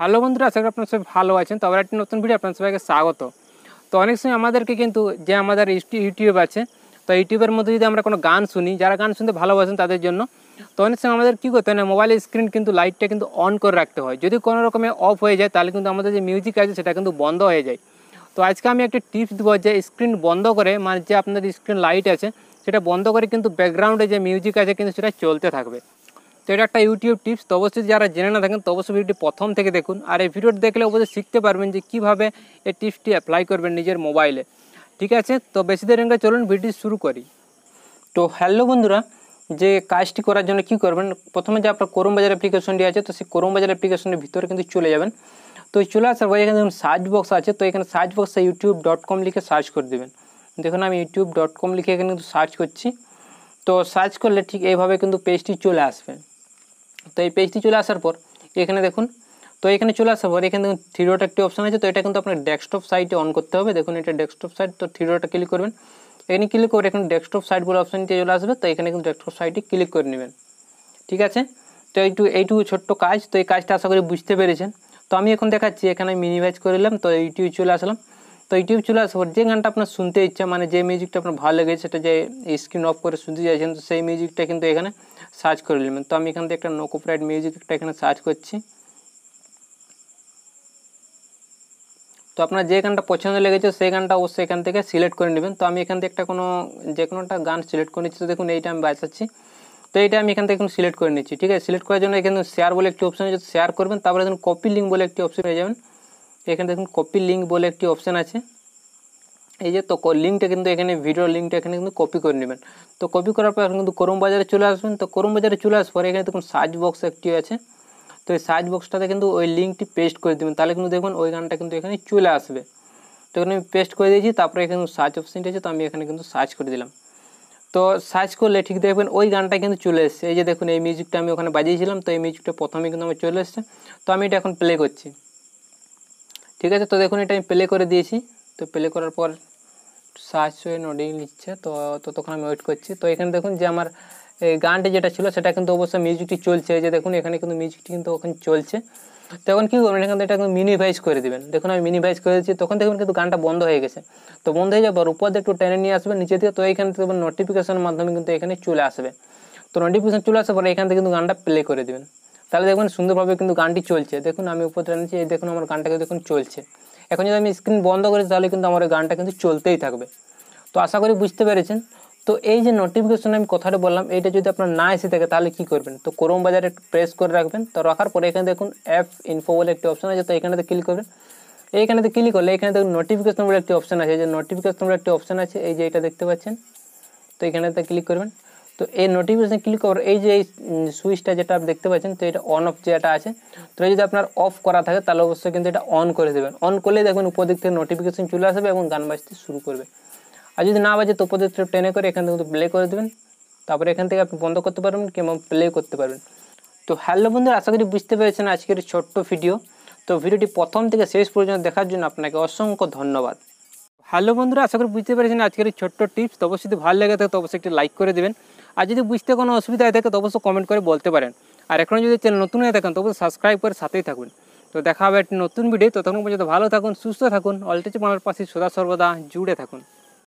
hello বন্ধুরা আশা করি আপনার সবাই ভালো আছেন তো আবার একটি নতুন ভিডিও আপনার সবাইকে স্বাগত তো অনেক সময় আমাদেরকে কিন্তু যে আমাদের ইউটিউব আছে তো ইউটিউবের মধ্যে যদি আমরা কোনো গান শুনি যারা গান শুনতে ভালোবাসেন তাদের জন্য তো অনেক সময় আমাদের কী করতে হয় না মোবাইলের স্ক্রিন কিন্তু লাইটটা কিন্তু অন করে রাখতে হয় যদি কোনো রকমে অফ হয়ে যায় তাহলে কিন্তু আমাদের যে মিউজিক আছে সেটা কিন্তু বন্ধ হয়ে যায় তো আজকে আমি একটা টিপস দেবো যে স্ক্রিন বন্ধ করে মানে যে আপনাদের স্ক্রিন লাইট আছে সেটা বন্ধ করে কিন্তু ব্যাকগ্রাউন্ডে যে মিউজিক আছে কিন্তু সেটা চলতে থাকবে তো এটা একটা ইউটিউব টিপস তো অবশ্যই যারা জেনে না থাকেন তো অবশ্যই ভিডিওটি প্রথম থেকে দেখুন আর এই ভিডিওটি দেখলে অবশ্যই শিখতে পারবেন যে কীভাবে এই টিপসটি অ্যাপ্লাই করবেন নিজের মোবাইলে ঠিক আছে তো বেশি দেরি না চলুন ভিডিওটি শুরু করি তো হ্যালো বন্ধুরা যে কাজটি করার জন্য কি করবেন প্রথমে যে আপনার করম বাজার অ্যাপ্লিকেশনটি আছে তো সেই করম বাজার অ্যাপ্লিকেশনের ভিতরে কিন্তু চলে যাবেন তো চলে আসার পর এখানে দেখুন সার্চ বক্স আছে তো এখানে সার্চ বক্সে ইউটিউব ডট কম লিখে সার্চ করে দেবেন দেখুন আমি ইউটিউব ডট কম লিখে এখানে কিন্তু সার্চ করছি তো সার্চ করলে ঠিক এইভাবে কিন্তু পেজটি চলে আসবে তো এই পেজটি চলে আসার পর এখানে দেখুন তো এখানে চলে আসার পর এখানে দেখুন থ্রিডোটা একটি অপশান আছে তো এটা কিন্তু আপনার ডেস্কটপ সাইটে অন করতে হবে দেখুন এটা ডেস্কটপ সাইট তো থ্রিডোটা ক্লিক করবেন এখানে ক্লিক করে এখানে ডেস্কটপ সাইট বলে অপশানটি চলে আসবে তো এখানে কিন্তু ডেস্কটপ সাইটে ক্লিক করে নেবেন ঠিক আছে তো এইটু এইটুকু ছোট্ট কাজ তো এই কাজটা আশা করি বুঝতে পেরেছেন তো আমি এখন দেখাচ্ছি এখানে মিনিমাইজ করে নিলাম তো এইটুকু চলে আসলাম তো ইউটিউব চলে আসবো যে গানটা আপনার শুনতে ইচ্ছা মানে যে মিউজিকটা আপনার ভালো লেগেছে সেটা যে স্ক্রিন অফ করে শুনতে চাইছেন তো সেই মিউজিকটা কিন্তু এখানে সার্চ করে নেবেন তো আমি এখান থেকে একটা নো কপিরাইট মিউজিক একটা এখানে সার্চ করছি তো আপনার যে গানটা পছন্দ লেগেছে সেই গানটা অবশ্যই এখান থেকে সিলেক্ট করে নেবেন তো আমি এখান থেকে একটা কোনো যে কোনো একটা গান সিলেক্ট করে নিচ্ছি তো দেখুন এইটা আমি বাঁচাচ্ছি তো এইটা আমি এখান থেকে এখন সিলেক্ট করে নিচ্ছি ঠিক আছে সিলেক্ট করার জন্য এখানে শেয়ার বলে একটি অপশন আছে শেয়ার করবেন তারপরে দেখুন কপি লিঙ্ক বলে একটি অপশন হয়ে যাবেন এখানে দেখুন কপি লিঙ্ক বলে একটি অপশান আছে এই যে তো লিঙ্কটা কিন্তু এখানে ভিডিও লিঙ্কটা এখানে কিন্তু কপি করে নেবেন তো কপি করার পর এখন কিন্তু করম বাজারে চলে আসবেন তো করম বাজারে চলে আসার পরে এখানে দেখুন সার্চ বক্স একটি আছে তো এই সার্চ বক্সটাতে কিন্তু ওই লিঙ্কটি পেস্ট করে দেবেন তাহলে কিন্তু দেখবেন ওই গানটা কিন্তু এখানে চলে আসবে তো এখানে আমি পেস্ট করে দিয়েছি তারপরে এখানে সার্চ অপশানটি আছে তো আমি এখানে কিন্তু সার্চ করে দিলাম তো সার্চ করলে ঠিক দেখবেন ওই গানটা কিন্তু চলে এসছে এই যে দেখুন এই মিউজিকটা আমি ওখানে বাজিয়েছিলাম তো এই মিউজিকটা প্রথমে কিন্তু আমার চলে এসছে তো আমি এটা এখন প্লে করছি ঠিক আছে তো দেখুন এটা আমি প্লে করে দিয়েছি তো প্লে করার পর সার্চ হয়ে নোডিং নিচ্ছে তো ততক্ষণ আমি ওয়েট করছি তো এখানে দেখুন যে আমার এই গানটি যেটা ছিল সেটা কিন্তু অবশ্যই মিউজিকটি চলছে যে দেখুন এখানে কিন্তু মিউজিকটি কিন্তু ওখানে চলছে তখন কী করবেন এখান থেকে এটা কিন্তু মিনিভাইজ করে দেবেন দেখুন আমি মিনিভাইজ করে দিচ্ছি তখন দেখবেন কিন্তু গানটা বন্ধ হয়ে গেছে তো বন্ধ হয়ে যাবার উপর দিয়ে একটু টেনে নিয়ে আসবেন নিচে দিয়ে তো এখান থেকে নোটিফিকেশনের মাধ্যমে কিন্তু এখানে চলে আসবে তো নোটিফিকেশন চলে আসার পরে এখান থেকে কিন্তু গানটা প্লে করে দেবেন তাহলে দেখুন সুন্দরভাবে কিন্তু গানটি চলছে দেখুন আমি উপদ্রা এনেছি এই দেখুন আমার গানটাকে দেখুন চলছে এখন যদি আমি স্ক্রিন বন্ধ করি তাহলে কিন্তু আমার গানটা কিন্তু চলতেই থাকবে তো আশা করি বুঝতে পেরেছেন তো এই যে নোটিফিকেশন আমি কথাটা বললাম এটা যদি আপনার না এসে থাকে তাহলে কি করবেন তো কোরম বাজারে একটু প্রেস করে রাখবেন তো রাখার পরে এখানে দেখুন অ্যাপ ইনফো বলে একটি অপশন আছে তো তো ক্লিক করবেন এইখানেতে ক্লিক করলে এখানে দেখুন নোটিফিকেশন বলে একটি অপশন আছে যে নোটিফিকেশন বলে একটি অপশন আছে এই যে এটা দেখতে পাচ্ছেন তো এখানেতে ক্লিক করবেন তো এই নোটিফিকেশান ক্লিক করার এই যে এই সুইচটা যেটা আপনি দেখতে পাচ্ছেন তো এটা অন অফ যেটা আছে তো যদি আপনার অফ করা থাকে তাহলে অবশ্যই কিন্তু এটা অন করে দেবেন অন করলে দেখবেন উপর দিক থেকে নোটিফিকেশান চলে আসবে এবং গান বাজতে শুরু করবে আর যদি না বাজে তো উপর দিক থেকে টেনে করে এখান থেকে কিন্তু প্লে করে দেবেন তারপরে এখান থেকে আপনি বন্ধ করতে পারবেন কিংবা প্লে করতে পারবেন তো হ্যালো বন্ধুরা আশা করি বুঝতে পেরেছেন আজকের ছোট্ট ভিডিও তো ভিডিওটি প্রথম থেকে শেষ পর্যন্ত দেখার জন্য আপনাকে অসংখ্য ধন্যবাদ হ্যালো বন্ধুরা আশা করি বুঝতে পেরেছেন আজকের এই ছোট্ট টিপস তো অবশ্যই ভালো লেগে থাকে তো অবশ্যই একটি লাইক করে দেবেন আর যদি বুঝতে কোনো অসুবিধা হয়ে থাকে তো অবশ্যই কমেন্ট করে বলতে পারেন আর এখন যদি চ্যানেল নতুন হয়ে থাকেন তো অবশ্যই সাবস্ক্রাইব করে সাথেই থাকুন তো দেখা হবে একটি নতুন ভিডিও ততক্ষণ পর্যন্ত ভালো থাকুন সুস্থ থাকুন অলটেচ মানার পাশে সদা সর্বদা জুড়ে থাকুন